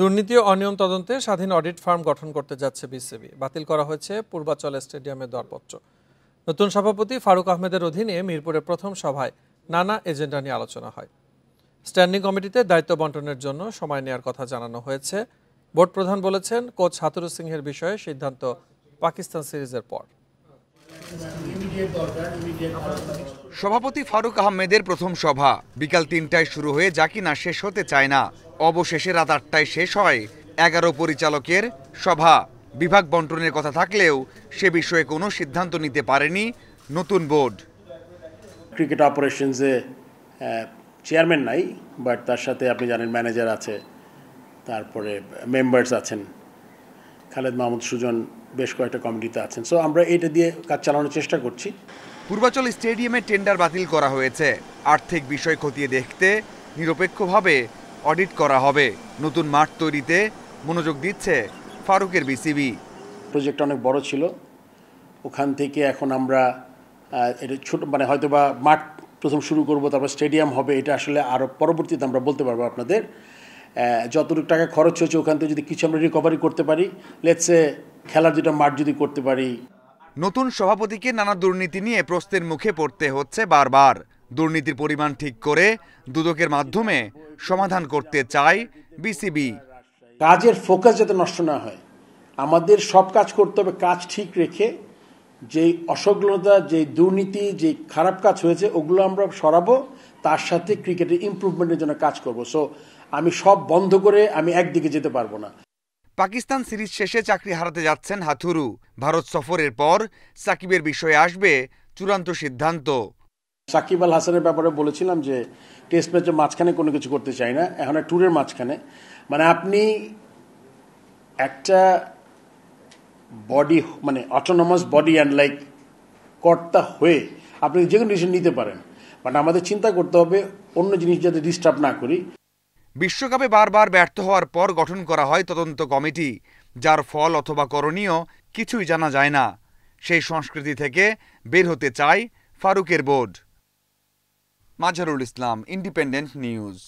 দুর্নীতি ও অনিয়ম তদন্তে স্বাধীন অডিট ফার্ম গঠন করতে যাচ্ছে বিসিবি বাতিল করা হয়েছে পূর্বাচল স্টেডিয়ামের দরপত্র নতুন সভাপতি ফারুক আহমেদের অধীনে মিরপুরের প্রথম সভায় নানা এজেন্ডা নিয়ে আলোচনা হয় স্ট্যান্ডিং কমিটিতে দায়িত্ব বন্টনের জন্য সময় নেয়ার কথা জানানো হয়েছে বোর্ড প্রধান বলেছেন কোচ হাতুরু সিংহের বিষয়ে সিদ্ধান্ত পাকিস্তান সিরিজের পর সভাপতি ফারুক আহমেদের প্রথম সভা বিকাল তিনটায় শুরু হয়ে যা কিনা শেষ হতে চায় না অবশেষে রাত আটটায় শেষ হয় এগারো পরিচালকের সভা বিভাগ বন্টনের কথা থাকলেও সে বিষয়ে কোনো সিদ্ধান্ত নিতে পারেনি নতুন বোর্ড ক্রিকেট অপারেশনসে চেয়ারম্যান নাই বাট তার সাথে আপনি জানেন ম্যানেজার আছে তারপরে মেম্বার্স আছেন খালেদ মাহমুদ সুজন বেশ কয়েকটা কমিটিতে আছেন সো আমরা এটা দিয়ে কাজ চালানোর চেষ্টা করছি পূর্বাচল স্টেডিয়ামে টেন্ডার বাতিল করা হয়েছে আর্থিক বিষয় খতিয়ে দেখতে নিরপেক্ষভাবে অডিট করা হবে নতুন মাঠ তৈরিতে মনোযোগ দিচ্ছে ফারুকের বিসিবি প্রজেক্ট অনেক বড় ছিল ওখান থেকে এখন আমরা এটা ছোট মানে হয়তো বা মাঠ প্রথম শুরু করব তারপর স্টেডিয়াম হবে এটা আসলে আরও পরবর্তীতে আমরা বলতে পারবো আপনাদের যতটুকু টাকা খরচ হয়েছে ওখান থেকে যদি কিছু আমরা রিকভারি করতে পারি লেটসে খেলার যেটা মাঠ যদি করতে পারি নতুন সভাপতিকে নানা দুর্নীতি নিয়ে প্রশ্নের মুখে পড়তে হচ্ছে বারবার দুর্নীতির পরিমাণ ঠিক করে দুদকের মাধ্যমে সমাধান করতে চাই বিসিবি কাজের ফোকাস যাতে নষ্ট না হয় আমাদের সব কাজ করতে হবে কাজ ঠিক রেখে যে অসগ্লতা যে দুর্নীতি যে খারাপ কাজ হয়েছে ওগুলো আমরা সরাবো তার সাথে ক্রিকেটের ইম্প্রুভমেন্টের জন্য কাজ করব সো আমি সব বন্ধ করে আমি একদিকে যেতে পারবো না পাকিস্তান সিরিজ শেষে চাকরি হারাতে যাচ্ছেন হাথুরু ভারত সফরের পর সাকিবের বিষয়ে আসবে চূড়ান্ত সিদ্ধান্ত সাকিব আল হাসানের ব্যাপারে বলেছিলাম যে টেস্ট ম্যাচের মাঝখানে কোনো কিছু করতে চাই না এখন ট্যুরের মাঝখানে মানে আপনি একটা বডি মানে অটোনমাস বডি অ্যান্ড লাইক কর্তা হয়ে আপনি যে কোনো ডিসিশন নিতে পারেন বাট আমাদের চিন্তা করতে হবে অন্য জিনিস যাতে ডিস্টার্ব না করি বিশ্বকাপে বারবার ব্যর্থ হওয়ার পর গঠন করা হয় তদন্ত কমিটি যার ফল অথবা করণীয় কিছুই জানা যায় না সেই সংস্কৃতি থেকে বের হতে চায় ফারুকের board Mazharul Islam independent news